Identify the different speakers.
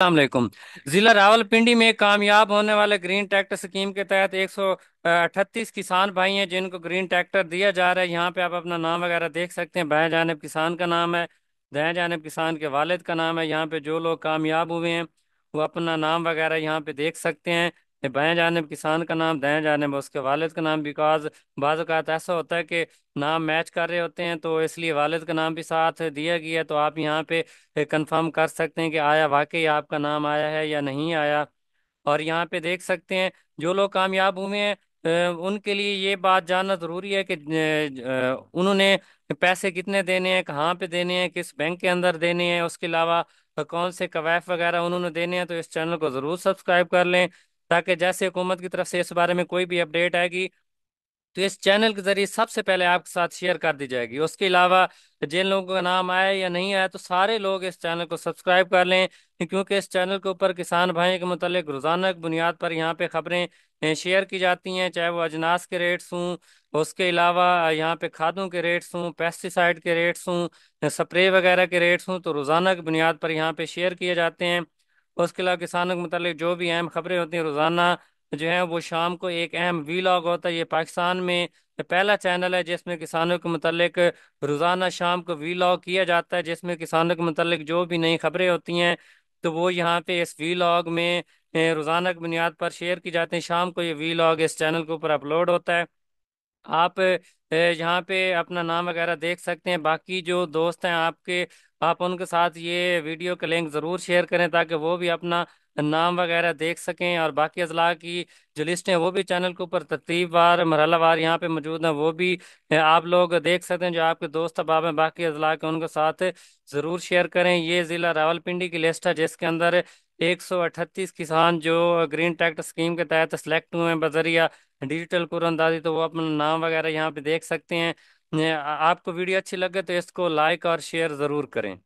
Speaker 1: अलमेकम जिला रावलपिंडी में कामयाब होने वाले ग्रीन ट्रैक्टर स्कीम के तहत एक सौ अठतीस किसान भाई हैं जिनको ग्रीन ट्रैक्टर दिया जा रहा है यहाँ पे आप अपना नाम वगैरह देख सकते हैं बाएं जानब किसान का नाम है दाएं जानब किसान के वालिद का नाम है यहाँ पे जो लोग कामयाब हुए हैं वो अपना नाम वगैरह यहाँ पे देख सकते हैं बाएं जानब किसान का नाम दाएं जानब उसके वालिद का नाम बिकॉज बाज़ अवत ऐसा होता है कि नाम मैच कर रहे होते हैं तो इसलिए वालिद का नाम भी साथ दिया गया तो आप यहाँ पे कंफर्म कर सकते हैं कि आया वाकई आपका नाम आया है या नहीं आया और यहाँ पे देख सकते हैं जो लोग कामयाब हुए हैं उनके लिए ये बात जानना ज़रूरी है कि उन्होंने पैसे कितने देने हैं कहाँ पे देने हैं किस बैंक के अंदर देने हैं उसके अलावा कौन से कवैफ वगैरह उन्होंने देने हैं तो इस चैनल को ज़रूर सब्सक्राइब कर लें ताकि जैसे हुकूमत की तरफ से इस बारे में कोई भी अपडेट आएगी तो इस चैनल के ज़रिए सबसे पहले आपके साथ शेयर कर दी जाएगी उसके अलावा जिन लोगों का नाम आया या नहीं आया तो सारे लोग इस चैनल को सब्सक्राइब कर लें क्योंकि इस चैनल के ऊपर किसान भाई के मतलब रोज़ाना की बुनियाद पर यहाँ पे खबरें शेयर की जाती हैं चाहे वो अजनास के रेट्स हों उसके अलावा यहाँ पे खादों के रेट्स हों पेस्टिसाइड के रेट्स हों स्प्रे वगैरह के रेट्स हों तो रोज़ाना की बुनियाद पर यहाँ पर शेयर किए जाते हैं उसके अलावा किसानों के मतलब जो भी अहम खबरें होती हैं रोज़ाना जो है वो शाम को एक अहम वी लॉग होता है ये पाकिस्तान में पहला चैनल है जिसमें किसानों के मतलब रोज़ाना शाम को वी लॉग किया जाता है जिसमें किसानों के मतलब जो भी नई खबरें होती हैं तो वो यहाँ पे इस लॉग में रोज़ाना की बुनियाद पर शेयर की जाती हैं शाम को ये वी लॉग इस चैनल के ऊपर अपलोड होता है आप यहाँ पे अपना नाम वगैरह देख सकते हैं बाकी जो दोस्त हैं आपके आप उनके साथ ये वीडियो का लिंक ज़रूर शेयर करें ताकि वो भी अपना नाम वगैरह देख सकें और बाकी अजला की जो लिस्ट हैं वो भी चैनल के ऊपर तरतीब वार वार यहाँ पे मौजूद हैं वो भी आप लोग देख सकते हैं जो आपके दोस्त अहबाब हैं बाकी अजला के उनके साथ ज़रूर शेयर करें ये ज़िला रावलपिंडी की लिस्ट है जिसके अंदर एक सौ अठतीस किसान जो ग्रीन टैक्ट स्कीम के तहत सेलेक्ट हुए हैं बजरिया डिजिटल कुरअंदाजी तो वो अपना नाम वगैरह यहाँ पे देख सकते हैं आपको वीडियो अच्छी लगे तो इसको लाइक और शेयर जरूर करें